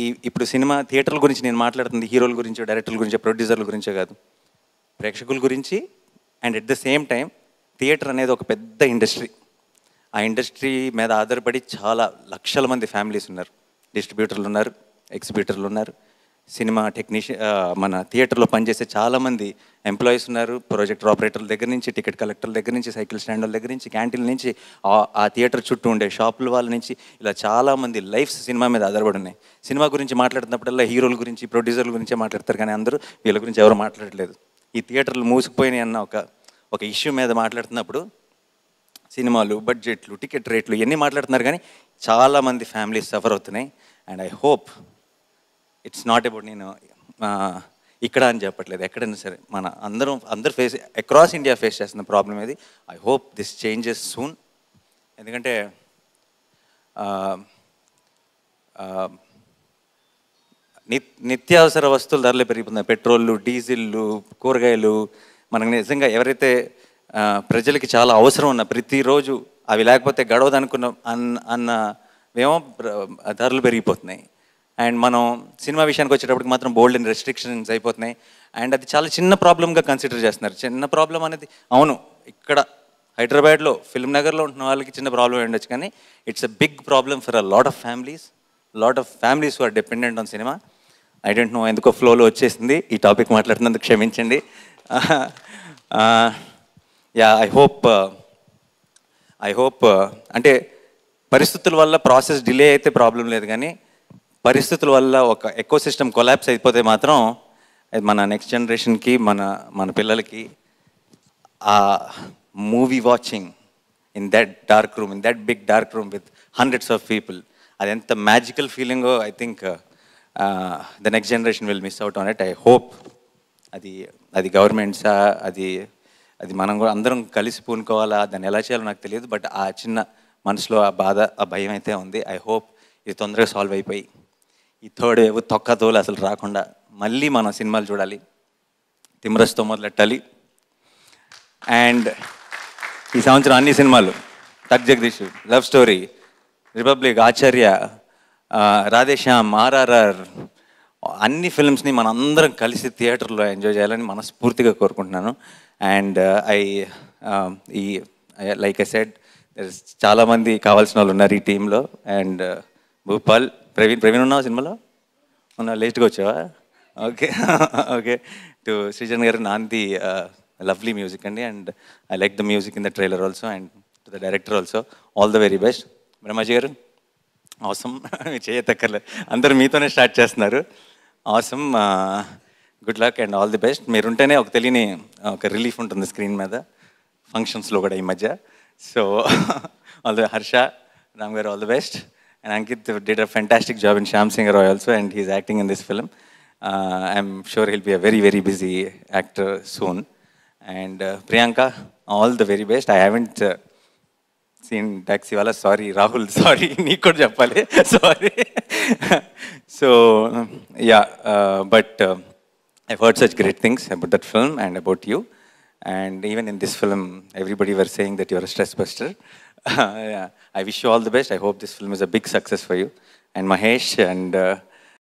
ఈ ఇప్పుడు సినిమా థియేటర్ల గురించి నేను మాట్లాడుతుంది హీరోల గురించి డైరెక్టర్ల గురించి ప్రొడ్యూసర్ల గురించే కాదు ప్రేక్షకుల గురించి and at the same time theatre అనేది ఒక పెద్ద ఇండస్ట్రీ ఆ ఇండస్ట్రీ మీద ఆధారపడి చాలా లక్షల మంది ఫ్యామిలీస్ ఉన్నారు డిస్ట్రిబ్యూటర్లు ఉన్నారు ఎగ్జిబ్యూటర్లు ఉన్నారు సినిమా టెక్నీషియన్ మన థియేటర్లో పనిచేసే చాలామంది ఎంప్లాయీస్ ఉన్నారు ప్రొజెక్టర్ ఆపరేటర్ల దగ్గర నుంచి టికెట్ కలెక్టర్ల దగ్గర నుంచి సైకిల్ స్టాండ్ వాళ్ళ దగ్గర నుంచి క్యాంటీన్ నుంచి ఆ థియేటర్ చుట్టూ ఉండే షాపుల వాళ్ళ నుంచి ఇలా చాలామంది లైఫ్స్ సినిమా మీద ఆధారపడి ఉన్నాయి సినిమా గురించి మాట్లాడుతున్నప్పుడల్లా హీరోల గురించి ప్రొడ్యూసర్ల గురించి మాట్లాడతారు కానీ అందరూ వీళ్ళ గురించి ఎవరు మాట్లాడలేదు ఈ థియేటర్లు మూసుకుపోయినాయి అన్న ఒక ఒక ఇష్యూ మీద మాట్లాడుతున్నప్పుడు సినిమాలు బడ్జెట్లు టికెట్ రేట్లు ఇవన్నీ మాట్లాడుతున్నారు కానీ చాలామంది ఫ్యామిలీస్ సఫర్ అవుతున్నాయి and I hope it's not about నేను ఇక్కడ అని చెప్పట్లేదు ఎక్కడైనా సరే మన అందరం అందరు ఫేస్ అక్రాస్ ఇండియా ఫేస్ చేస్తున్న ప్రాబ్లం ఇది I hope this changes soon ఎందుకంటే నిత్యావసర వస్తువుల ధరలు పెరిగిపోతున్నాయి పెట్రోళ్ళు డీజిళ్ళు కూరగాయలు మనకు నిజంగా ఎవరైతే ప్రజలకి చాలా అవసరం ఉన్న ప్రతిరోజు అవి లేకపోతే గడవదనుకున్న అన్న అన్న ఏమో ధరలు పెరిగిపోతున్నాయి అండ్ మనం సినిమా విషయానికి వచ్చేటప్పటికి మాత్రం బోల్డ్ అండ్ రెస్ట్రిక్షన్స్ అయిపోతున్నాయి అండ్ అది చాలా చిన్న ప్రాబ్లమ్గా కన్సిడర్ చేస్తున్నారు చిన్న ప్రాబ్లం అనేది అవును ఇక్కడ హైదరాబాద్లో ఫిల్మ్ నగర్లో ఉంటున్న వాళ్ళకి చిన్న ప్రాబ్లం ఉండొచ్చు కానీ it's a big problem for a lot of families lot of families are dependent on cinema I don't know ఎందుకో ఫ్లోలో వచ్చేసింది ఈ టాపిక్ మాట్లాడుతున్నందుకు క్షమించండి yeah I hope I hope అంటే పరిస్థితుల వల్ల ప్రాసెస్ డిలే అయితే ప్రాబ్లం లేదు కానీ పరిస్థితుల వల్ల ఒక ఎకో సిస్టమ్ కొలాప్స్ అయిపోతే మాత్రం అది మన నెక్స్ట్ జనరేషన్కి మన మన పిల్లలకి ఆ movie watching in that dark room in that big dark room with hundreds of people అది ఎంత మ్యాజికల్ ఫీలింగో I think the next generation will miss out on it I hope అది అది గవర్నమెంట్సా అది అది మనం కూడా అందరం కలిసి పూనుకోవాలా దాన్ని ఎలా చేయాలో నాకు తెలియదు బట్ ఆ చిన్న మనసులో ఆ బాధ ఆ భయం అయితే ఉంది ఐ హోప్ ఇది తొందరగా సాల్వ్ అయిపోయి ఈ థర్డ్ వేవ్ తోలు అసలు రాకుండా మళ్ళీ మనం సినిమాలు చూడాలి తిమరస్తో మొదలెట్టాలి అండ్ ఈ సంవత్సరం అన్ని సినిమాలు Tuck Jagadish Love Story Republic Acharya Radhe Shyam RRR అన్ని ఫిల్మ్స్ని మన అందరం కలిసి థియేటర్లో ఎంజాయ్ చేయాలని మనస్ఫూర్తిగా కోరుకుంటున్నాను అండ్ ఐ uh, um, ఈ లైక్ ఐ సెడ్ చాలామంది కావాల్సిన వాళ్ళు ఉన్నారు ఈ టీంలో అండ్ uh, భూపాల్ ప్రవీణ్ ప్రవీణ్ ఉన్నావా సినిమాలో ఉన్నా లేట్గా వచ్చావా okay okay to Srijan garu Naandhi lovely music అండి and I like the music in the trailer also and to the director also all the very best Brahmaji garu అవసరం మీరు చేయతక్కర్లేదు అందరు మీతోనే స్టార్ట్ చేస్తున్నారు అవసరం good luck and all the best మీరుంటేనే ఒక తెలియని ఒక రిలీఫ్ ఉంటుంది స్క్రీన్ మీద ఫంక్షన్స్లో కూడా ఈ మధ్య so all the Harsha Ram garu all the best And Ankit did a fantastic job in Sham Singh Roy also, and he's acting in this film. Uh, I'm sure he'll be a very, very busy actor soon. And uh, Priyanka, all the very best. I haven't uh, seen Taxiwala, sorry, Rahul, sorry, Niko Japale, sorry. so, yeah, uh, but uh, I've heard such great things about that film and about you. And even in this film, everybody were saying that you're a stress buster. yeah. I wish you all the best. I hope this film is a big success for you. And Mahesh and uh,